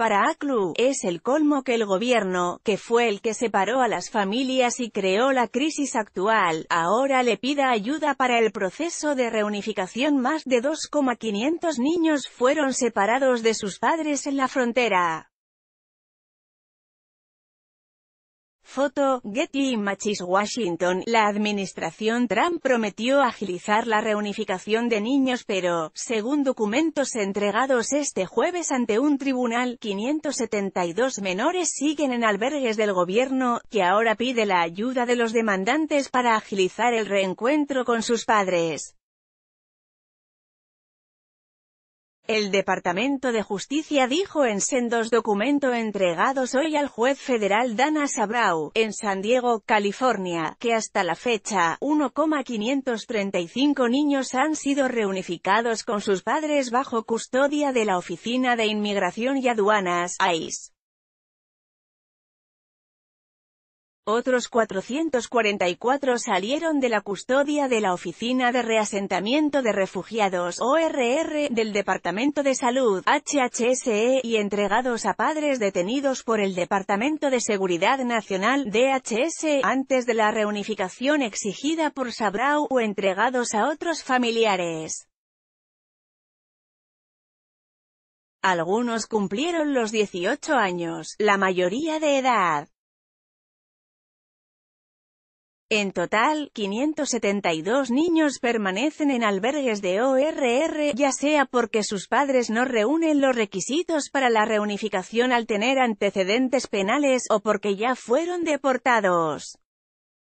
Para ACLU, es el colmo que el gobierno, que fue el que separó a las familias y creó la crisis actual, ahora le pida ayuda para el proceso de reunificación. Más de 2,500 niños fueron separados de sus padres en la frontera. Foto, Getty Machis Washington, la administración Trump prometió agilizar la reunificación de niños pero, según documentos entregados este jueves ante un tribunal, 572 menores siguen en albergues del gobierno, que ahora pide la ayuda de los demandantes para agilizar el reencuentro con sus padres. El Departamento de Justicia dijo en sendos documento entregados hoy al juez federal Dana Sabrau, en San Diego, California, que hasta la fecha, 1,535 niños han sido reunificados con sus padres bajo custodia de la Oficina de Inmigración y Aduanas, ICE. Otros 444 salieron de la custodia de la Oficina de Reasentamiento de Refugiados ORR del Departamento de Salud HHSE y entregados a padres detenidos por el Departamento de Seguridad Nacional DHS antes de la reunificación exigida por Sabrau o entregados a otros familiares. Algunos cumplieron los 18 años, la mayoría de edad. En total, 572 niños permanecen en albergues de ORR, ya sea porque sus padres no reúnen los requisitos para la reunificación al tener antecedentes penales o porque ya fueron deportados.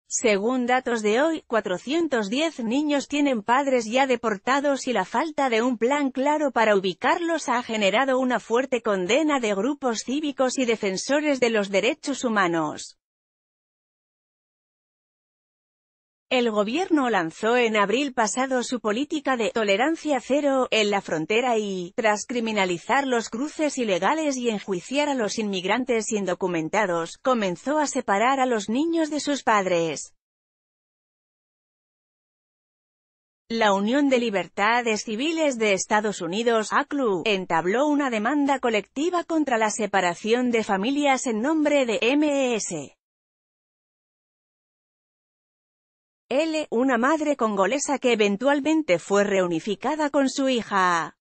Según datos de hoy, 410 niños tienen padres ya deportados y la falta de un plan claro para ubicarlos ha generado una fuerte condena de grupos cívicos y defensores de los derechos humanos. El gobierno lanzó en abril pasado su política de «tolerancia cero» en la frontera y, tras criminalizar los cruces ilegales y enjuiciar a los inmigrantes indocumentados, comenzó a separar a los niños de sus padres. La Unión de Libertades Civiles de Estados Unidos, ACLU, entabló una demanda colectiva contra la separación de familias en nombre de MS. E una madre congolesa que eventualmente fue reunificada con su hija.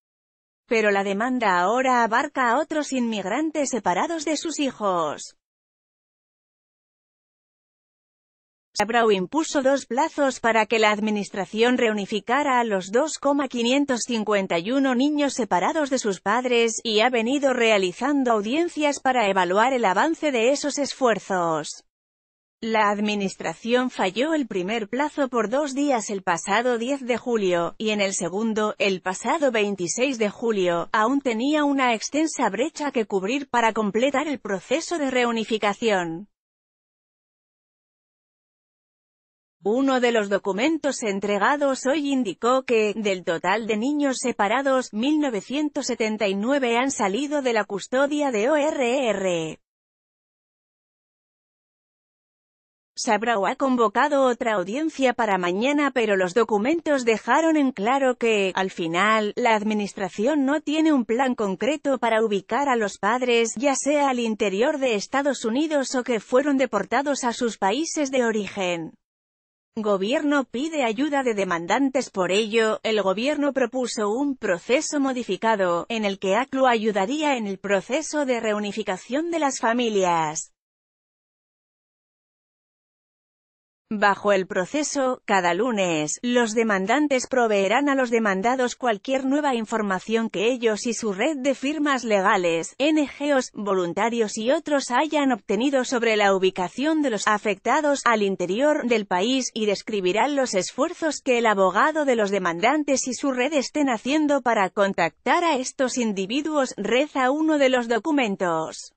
Pero la demanda ahora abarca a otros inmigrantes separados de sus hijos. Abrau impuso dos plazos para que la administración reunificara a los 2,551 niños separados de sus padres, y ha venido realizando audiencias para evaluar el avance de esos esfuerzos. La administración falló el primer plazo por dos días el pasado 10 de julio, y en el segundo, el pasado 26 de julio, aún tenía una extensa brecha que cubrir para completar el proceso de reunificación. Uno de los documentos entregados hoy indicó que, del total de niños separados, 1979 han salido de la custodia de ORR. Sabrau ha convocado otra audiencia para mañana pero los documentos dejaron en claro que, al final, la administración no tiene un plan concreto para ubicar a los padres, ya sea al interior de Estados Unidos o que fueron deportados a sus países de origen. Gobierno pide ayuda de demandantes por ello, el gobierno propuso un proceso modificado, en el que ACLU ayudaría en el proceso de reunificación de las familias. Bajo el proceso, cada lunes, los demandantes proveerán a los demandados cualquier nueva información que ellos y su red de firmas legales, NGOs, voluntarios y otros hayan obtenido sobre la ubicación de los afectados al interior del país y describirán los esfuerzos que el abogado de los demandantes y su red estén haciendo para contactar a estos individuos, reza uno de los documentos.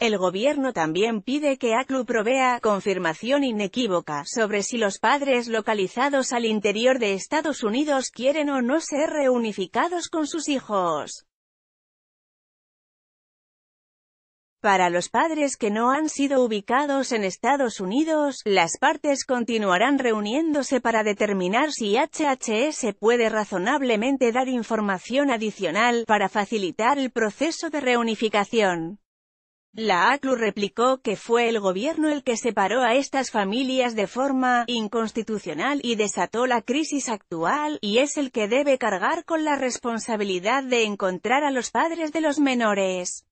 El gobierno también pide que ACLU provea confirmación inequívoca sobre si los padres localizados al interior de Estados Unidos quieren o no ser reunificados con sus hijos. Para los padres que no han sido ubicados en Estados Unidos, las partes continuarán reuniéndose para determinar si HHS puede razonablemente dar información adicional para facilitar el proceso de reunificación. La ACLU replicó que fue el gobierno el que separó a estas familias de forma inconstitucional y desató la crisis actual, y es el que debe cargar con la responsabilidad de encontrar a los padres de los menores.